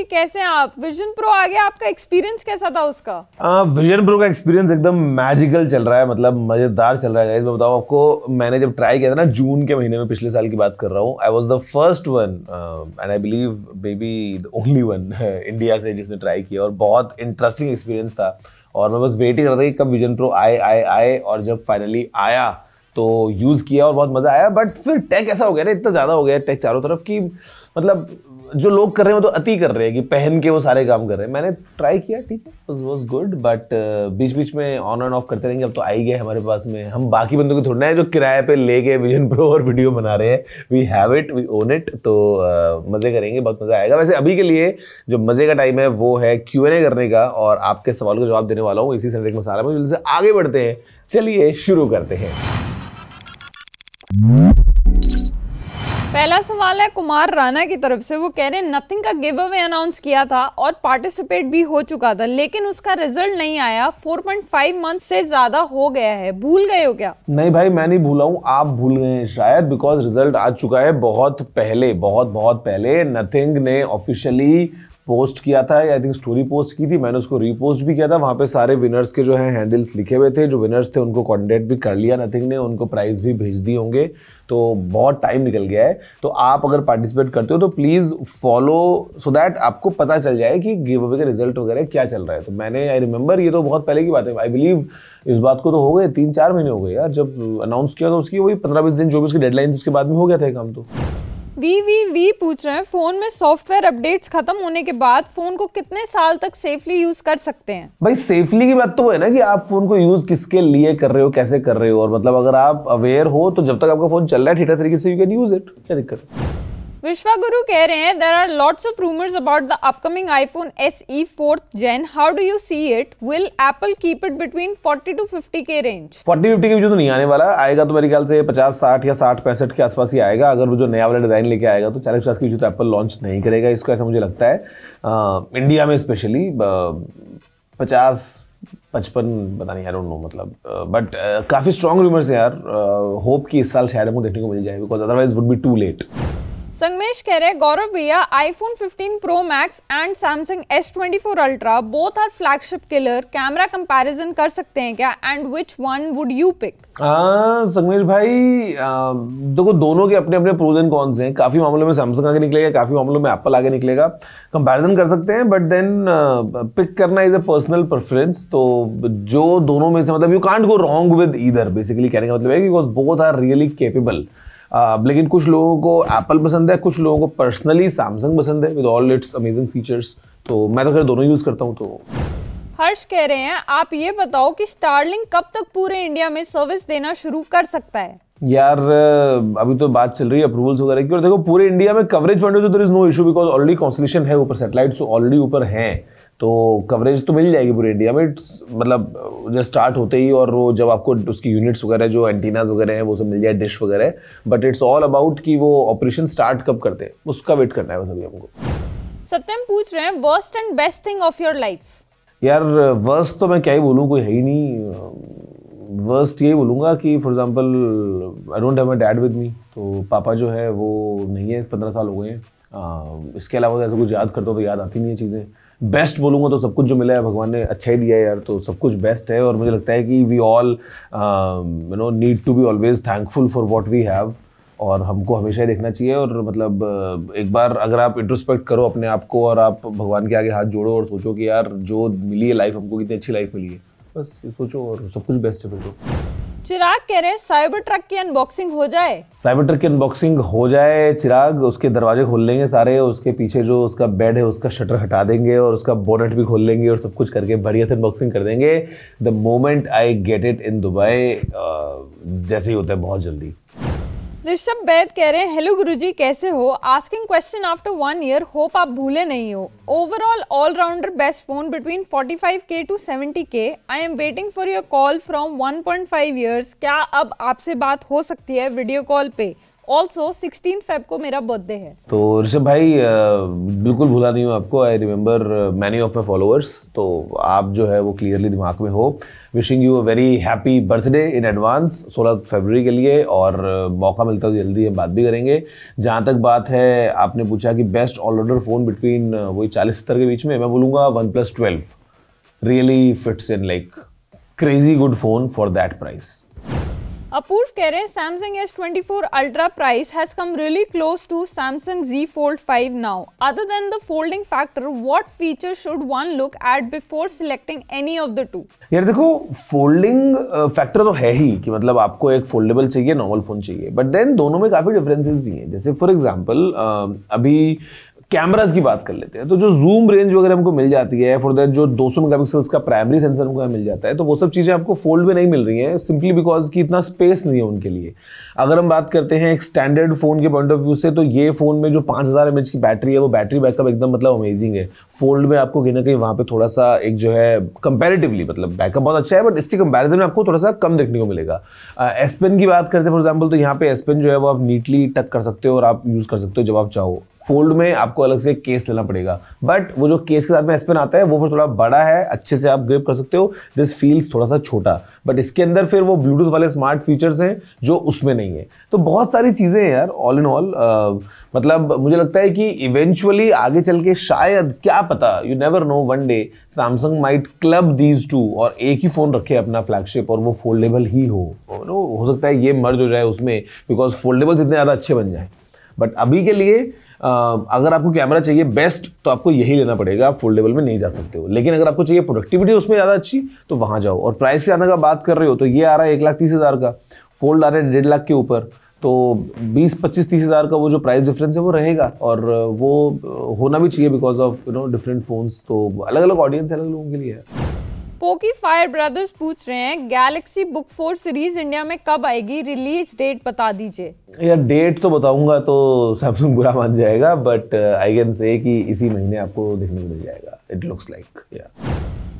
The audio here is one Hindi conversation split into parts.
जी कैसे हैं आप विजन प्रो आ गया आपका एक्सपीरियंस कैसा था उसका आ, विजन प्रो का एक्सपीरियंस एकदम मैजिकल चल रहा है मतलब मजेदार चल रहा है मैं बताऊँ आपको मैंने जब ट्राई किया था ना जून के महीने में पिछले साल की बात कर रहा हूँ I was the first one and I believe baby the only one India से जिसने ट्राई किया और बहुत इंटरेस्टिंग एक्सपीरियंस था और मैं बस वेट ही कर रहा था कि कब विजन प्रो आए आए आए और जब फाइनली आया तो यूज़ किया और बहुत मज़ा आया बट फिर टेक ऐसा हो गया ना इतना ज़्यादा हो गया टेक चारों तरफ कि मतलब जो लोग कर रहे हैं वो तो अति कर रहे हैं कि पहन के वो सारे काम कर रहे हैं मैंने ट्राई किया ठीक है वाज वाज गुड बट बीच बीच में ऑन एंड ऑफ करते रहेंगे अब तो आई गए हमारे पास में हम बाकी बंदों को थोड़ा है जो किराए पे ले गए विजन प्रो और वीडियो बना रहे हैं we have it we own it तो uh, मज़े करेंगे बहुत मज़ा आएगा वैसे अभी के लिए जो मज़े का टाइम है वो है क्यू एन ए करने का और आपके सवाल का जवाब देने वाला हूँ इसी संडे मसाला में जल्दी आगे बढ़ते हैं चलिए शुरू करते हैं पहला सवाल है कुमार राणा की तरफ से वो कह रहे हैं नथिंग का गिव अवे अनाउंस किया था और पार्टिसिपेट भी हो चुका था लेकिन उसका रिजल्ट नहीं आया 4.5 मंथ से ज्यादा हो गया है भूल गए हो क्या नहीं भाई मैं नहीं भूला हूँ आप भूल गए हैं शायद बिकॉज रिजल्ट आ चुका है बहुत पहले बहुत बहुत पहले नथिंग ने ऑफिशियली पोस्ट किया था आई थिंक स्टोरी पोस्ट की थी मैंने उसको रीपोस्ट भी किया था वहाँ पे सारे विनर्स के जो है हैंडल्स लिखे हुए थे जो विनर्स थे उनको कॉन्टेक्ट भी कर लिया नथिंग ने उनको प्राइज़ भी भेज दिए होंगे तो बहुत टाइम निकल गया है तो आप अगर पार्टिसिपेट करते हो तो प्लीज़ फॉलो सो दैट आपको पता चल जाए कि गिव अवे का रिजल्ट वगैरह क्या चल रहा है तो मैंने आई रिमेंबर ये तो बहुत पहले की बात है आई बिलीव इस बात को तो हो गए तीन चार महीने हो गए यार जब अनाउंस किया था उसकी वही पंद्रह बीस दिन जो भी उसकी डेडलाइन उसके बाद में हो गया था काम तो वी वी वी पूछ रहे हैं फोन में सॉफ्टवेयर अपडेट्स खत्म होने के बाद फोन को कितने साल तक सेफली यूज कर सकते हैं भाई सेफली की बात तो है ना कि आप फोन को यूज किसके लिए कर रहे हो कैसे कर रहे हो और मतलब अगर आप अवेयर हो तो जब तक आपका फोन चल रहा है ठीक है तरीके से यू कैन यूज इट क्या दिक्कत विश्वा गुरु कह रहे हैं there are lots of rumours about the upcoming iPhone S E fourth gen how do you see it will Apple keep it between 40 to 50 के रेंज 40 50 के जो तो नहीं आने वाला आएगा तो मेरे ख्याल से 50 60 या 60 पैंसठ के आसपास ही आएगा अगर वो जो नया वाला डिजाइन लेके आएगा तो चालीस पचास की जो तो एप्पल लॉन्च नहीं करेगा इसको ऐसा मुझे लगता है आ, इंडिया में स्पेशली पचास पचपन पता नहीं आई डोंट नो मतलब बट काफ़ी स्ट्रॉन्ग रूमर्स है यार होप कि इस साल शायद हमको देखने को मिल जाए because otherwise would be too late Sangmesh कह रहे हैं गौरव भैया iPhone 15 pro max and Samsung S twenty four ultra both are flagship killer camera comparison कर सकते हैं क्या and which one would you pick Sangmesh भाई देखो दो, दोनों के अपने अपने प्रोज एंड कॉन्स हैं काफी मामलों में सैमसंग आगे निकलेगा काफी मामलों में एप्पल आगे निकलेगा कंपैरिजन कर सकते हैं बट देन पिक करना इज अ पर्सनल प्रेफरेंस तो जो दोनों में से मतलब you can't go wrong with either basically कहने का मतलब है because both are really capable लेकिन कुछ लोगों को एप्पल पसंद है कुछ लोगों को पर्सनली सैमसंग पसंद है with all its amazing features तो मैं तो खैर दोनों यूज़ करता हूँ तो हर्ष कह रहे हैं आप ये बताओ कि स्टारलिंग कब तक पूरे इंडिया में सर्विस देना शुरू कर सकता है यार अभी तो बात चल रही है अप्रूवल्स वगैरह की और देखो पूरे इंडिया में कवरेज पॉइंट तो there is no issue because already constellation है ऊपर सेटेलाइट ऑलरेडी तो ऊपर हैं तो कवरेज तो मिल जाएगी पूरे इंडिया में इट्स मतलब जब स्टार्ट होते ही और वो जब आपको उसकी यूनिट्स वगैरह जो एंटीनाज वगैरह हैं वो सब मिल जाए डिश वगैरह बट इट्स ऑल अबाउट कि वो ऑपरेशन स्टार्ट कब करते हैं उसका वेट करना है बस अभी हमको सत्यम पूछ रहे हैं worst and best thing of your life यार वर्स्ट तो मैं क्या ही बोलूँ कोई है ही नहीं वर्स्ट यही बोलूँगा कि for example I don't have dad with me तो पापा जो है वो नहीं है पंद्रह साल हो गए हैं इसके अलावा तो ऐसा कुछ याद करता हूँ तो याद आती नहीं है चीज़ें बेस्ट बोलूँगा तो सब कुछ जो मिला है भगवान ने अच्छा ही दिया है यार तो सब कुछ बेस्ट है और मुझे लगता है कि we all you know need to be always thankful for what we have और हमको हमेशा ही देखना चाहिए और मतलब uh, एक बार अगर आप इंट्रोस्पेक्ट करो अपने आप को और आप भगवान के आगे हाथ जोड़ो और सोचो कि यार जो मिली है लाइफ हमको कितनी अच्छी लाइफ मिली है बस सोचो और सब कुछ बेस्ट है फिर तो चिराग कह रहे साइबर ट्रक की अनबॉक्सिंग हो जाए साइबर ट्रक की अनबॉक्सिंग हो जाए चिराग उसके दरवाजे खोल लेंगे सारे उसके पीछे जो उसका बेड है उसका शटर हटा देंगे और उसका बोनेट भी खोल लेंगे और सब कुछ करके बढ़िया से अनबॉक्सिंग कर देंगे the moment I get it in Dubai जैसे ही होता है बहुत जल्दी ऋषभ वैद कह रहे हैं हेलो गुरुजी कैसे हो asking question after one year hope आप भूले नहीं हो overall allrounder best phone between 45k to 70k I am waiting for your call from 1.5 years क्या अब आपसे बात हो सकती है वीडियो कॉल पे ऑल्सो सिक्सटीन फेब को मेरा बर्थडे है तो ऋषभ भाई बिल्कुल भूला नहीं हूँ आपको I remember many of my followers तो आप जो है वो क्लियरली दिमाग में हो wishing you a very happy birthday in advance 16 फरवरी के लिए और मौका मिलता है तो जल्दी हम बात भी करेंगे जहाँ तक बात है आपने पूछा कि बेस्ट ऑलराउंडर फ़ोन बिटवीन वही चालीस सत्तर के बीच में मैं बोलूँगा OnePlus twelve really fits in like crazy good phone for that price Apurva कह रहे हैं Samsung S twenty four ultra price has come really close to Samsung Z fold five now other than the folding factor what feature should one look at before selecting any of the two यार देखो फोल्डिंग फैक्टर uh, तो है ही कि मतलब आपको एक फोल्डेबल चाहिए नॉर्मल फोन चाहिए बट देन दोनों में काफी डिफरेंसेस भी हैं जैसे फॉर एग्जाम्पल uh, अभी uh, कैमराज की बात कर लेते हैं तो जो जूम रेंज वगैरह हमको मिल जाती है फॉर दैट जो 200 सौ मेगापिक्सल्स का प्राइमरी सेंसर हमको मिल जाता है तो वो सब चीज़ें आपको फोल्ड में नहीं मिल रही हैं सिंपली बिकॉज कि इतना स्पेस नहीं है उनके लिए अगर हम बात करते हैं एक स्टैंडर्ड फ़ोन के पॉइंट ऑफ व्यू से तो ये फ़ोन में जो पाँच हज़ार की बैटरी है वो बैटरी बैकअप एकदम मतलब अमेजिंग है फोल्ड में आपको कहीं ना कहीं वहाँ पर थोड़ा सा एक जो है कंपेरेटिवली मतलब बैकअप बहुत अच्छा है बट इसके कंपेरिजन में आपको थोड़ा सा कम देखने को मिलेगा एसपेन की बात करते हैं फॉर एग्जाम्पल तो यहाँ पे एसपेन जो है वो आप नीटली टक कर सकते हो और आप यूज़ कर सकते हो जब आप चाहो फोल्ड में आपको अलग से केस लेना पड़ेगा बट वो जो केस के साथ में एसपेन आता है वो फिर थोड़ा बड़ा है अच्छे से आप ग्रिप कर सकते हो दिस फील्स थोड़ा सा छोटा बट इसके अंदर फिर वो ब्लूटूथ वाले स्मार्ट फीचर्स हैं जो उसमें नहीं है तो बहुत सारी चीज़ें हैं यार ऑल इन ऑल मतलब मुझे लगता है कि इवेंचुअली आगे चल के शायद क्या पता you never know one day Samsung might club these two और एक ही फ़ोन रखे अपना फ्लैगशिप और वो फोल्डेबल ही हो नो oh हो सकता है ये मर्ज हो जाए उसमें बिकॉज फोल्डेबल इतने ज़्यादा अच्छे बन जाए बट अभी के लिए अगर आपको कैमरा चाहिए बेस्ट तो आपको यही लेना पड़ेगा आप फोल्डेबल में नहीं जा सकते हो लेकिन अगर आपको चाहिए प्रोडक्टिविटी उसमें ज़्यादा अच्छी तो वहाँ जाओ और प्राइस के आने का बात कर रहे हो तो ये आ रहा है एक लाख तीस हज़ार का फोल्ड आ रहा है डेढ़ लाख के ऊपर तो बीस पच्चीस तीस हज़ार का वो जो प्राइस डिफरेंस है वो रहेगा और वो होना भी चाहिए because of you know different phones तो अलग अलग ऑडियंस अलग लोगों के लिए है पोकी फायर ब्रदर्स पूछ रहे हैं Galaxy Book four series India में कब आएगी रिलीज डेट बता दीजिए यार डेट तो बताऊंगा तो सैमसंग बुरा मान जाएगा बट आई कैन से कि इसी महीने आपको देखने को मिल जाएगा इट लुक्स लाइक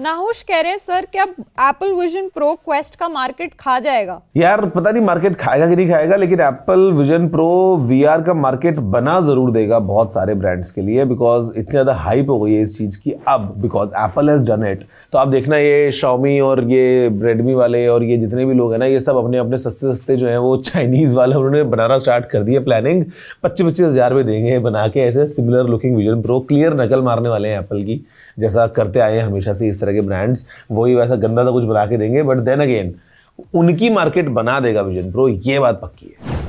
नाहुश कह रहे हैं सर क्या एप्पल विजन प्रो क्वेस्ट का मार्केट खा जाएगा यार पता नहीं मार्केट खाएगा कि नहीं खाएगा लेकिन एप्पल विजन प्रो वीआर का मार्केट बना जरूर देगा बहुत सारे ब्रांड्स के लिए बिकॉज इतनी ज्यादा हाइप हो गई है इस चीज की अब because Apple has done it तो आप देखना ये शॉमी और ये रेडमी वाले और ये जितने भी लोग हैं ना ये सब अपने अपने सस्ते सस्ते जो हैं वो चाइनीज़ वाले उन्होंने बनाना स्टार्ट कर दिया प्लानिंग पच्चीस पच्चीस हज़ार रुपये देंगे बना के ऐसे similar looking Vision Pro clear नकल मारने वाले हैं एप्पल की जैसा करते आए हैं हमेशा से इस तरह के ब्रांड्स वही वैसा गंदा सा कुछ बना के देंगे बट देन अगेन उनकी मार्केट बना देगा विजन प्रो ये बात पक्की है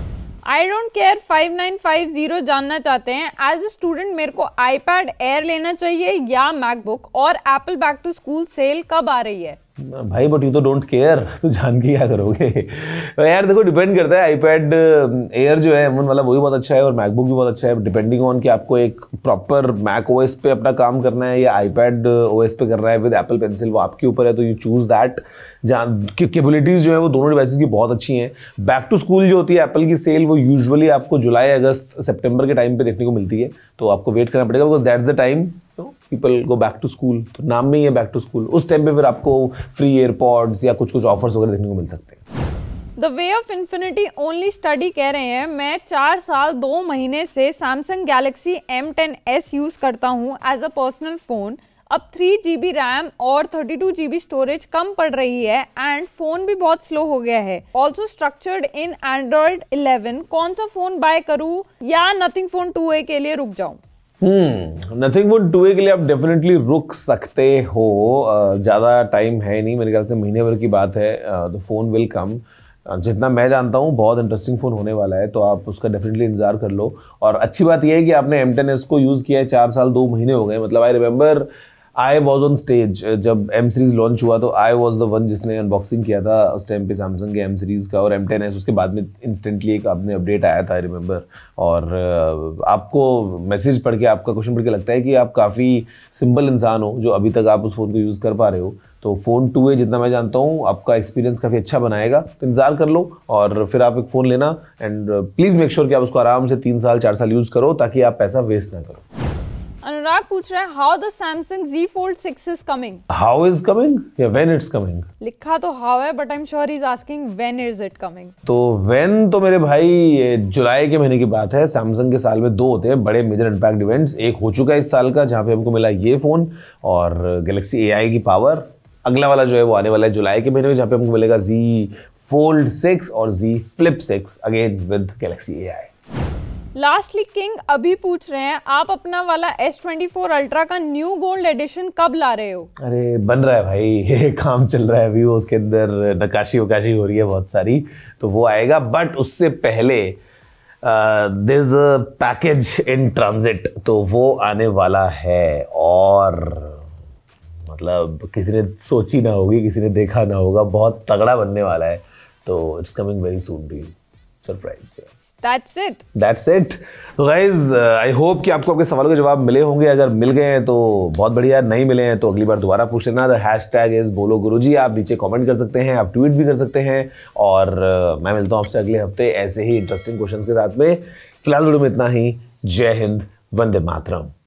आई डोंट केयर 5950 जानना चाहते हैं एज ए स्टूडेंट मेरे को आईपैड एयर लेना चाहिए या मैकबुक और Apple back to school sale कब आ रही है भाई बट यू तो डोंट केयर तो जान के क्या करोगे तो यार देखो डिपेंड करता है आईपैड एयर जो है एमन वाला वो भी बहुत अच्छा है और मैकबुक भी बहुत अच्छा है डिपेंडिंग ऑन कि आपको एक प्रॉपर मैक ओएस पे अपना काम करना है या आईपैड ओएस पे करना है विद एप्पल पेंसिल वो आपके ऊपर है तो यू चूज़ दैट जहाँ केपेबिलिटीज़ जो है वो दोनों डिवाइसेज की बहुत अच्छी हैं बैक टू स्कूल जो होती है एप्पल की सेल वो यूजुअली आपको जुलाई अगस्त सितंबर के टाइम पे देखने को मिलती है तो आपको वेट करना पड़ेगा because that's the time no people go back to school तो नाम में ही है बैक टू स्कूल उस टाइम पे फिर आपको फ्री एयरपोर्ट्स या कुछ कुछ ऑफर्स वगैरह देखने को मिल सकते हैं the way of infinity only study कह रहे हैं मैं चार साल दो महीने से Samsung Galaxy M ten S use करता हूँ एज अ पर्सनल फ़ोन अब थ्री जी बी रैम और thirty two G B storage कम पड़ रही है एंड फ़ोन भी बहुत स्लो हो गया है also structured in Android eleven कौन सा फ़ोन बाय करूँ या नथिंग फ़ोन टू ए के लिए रुक जाऊँ नथिंग वुड ए के लिए आप डेफिनेटली रुक सकते हो ज़्यादा टाइम है नहीं मेरे ख्याल से महीने भर की बात है द फ़ोन विल कम जितना मैं जानता हूँ बहुत इंटरेस्टिंग फ़ोन होने वाला है तो आप उसका डेफिनेटली इंतजार कर लो और अच्छी बात यह है कि आपने एम को यूज़ किया है चार साल दो महीने हो गए मतलब I remember I was on stage जब एम सीरीज लॉन्च हुआ तो आई वॉज द वन जिसने अनबॉक्सिंग किया था उस टाइम पे सैमसंग के एम सीरीज का और एम टेन एस उसके बाद में इंस्टेंटली एक आपने अपडेट आया था आई रिमेंबर और uh, आपको मैसेज पढ़ के आपका क्वेश्चन पढ़ के लगता है कि आप काफ़ी सिंपल इंसान हो जो अभी तक आप उस फ़ोन को यूज़ कर पा रहे हो तो फ़ोन टू ए जितना मैं जानता हूँ आपका एक्सपीरियंस काफ़ी अच्छा बनाएगा तो इंतज़ार कर लो और फिर आप एक फ़ोन लेना एंड प्लीज़ मेक श्योर कि आप उसको आराम से तीन साल चार साल यूज़ करो ताकि आप पैसा वेस्ट ना करो अनुराग पूछ रहा है how the Samsung Z fold six is coming how is coming Yeah, when it's coming. लिखा तो हाउ है but I am sure is asking when is it coming तो वेन तो मेरे भाई जुलाई के महीने की बात है सैमसंग के साल में दो होते हैं बड़े मेजर इम्पैक्ट इवेंट्स एक हो चुका है इस साल का जहाँ पे हमको मिला ये फ़ोन और गैलेक्सी ए की पावर अगला वाला जो है वो आने वाला है जुलाई के महीने में जहाँ पे हमको मिलेगा जी फोल्ड सिक्स और Z flip six again with Galaxy A lastly king अभी पूछ रहे हैं आप अपना वाला एस ट्वेंटी फोर अल्ट्रा का न्यू गोल्ड एडिशन कब ला रहे हो अरे बन रहा है भाई काम चल रहा है अभी वो उसके अंदर नकाशी वकाशी हो रही है बहुत सारी तो वो आएगा बट उससे पहले देर पैकेज इन ट्रांजिट तो वो आने वाला है और मतलब किसी ने सोची ना होगी किसी ने देखा ना होगा बहुत तगड़ा बनने वाला है तो it's coming very soon to surprise that's it that's it guys I hope कि आपको आपके सवालों के जवाब मिले होंगे अगर मिल गए हैं तो बहुत बढ़िया नहीं मिले हैं तो अगली बार दोबारा पूछ लेना द हैश टैग इज बोलो गुरु जी आप नीचे कॉमेंट कर सकते हैं आप ट्वीट भी कर सकते हैं और uh, मैं मिलता हूँ आपसे अगले हफ्ते ऐसे ही इंटरेस्टिंग क्वेश्चन के साथ में फिलहाल वीडियो में इतना ही जय हिंद वंदे मातरम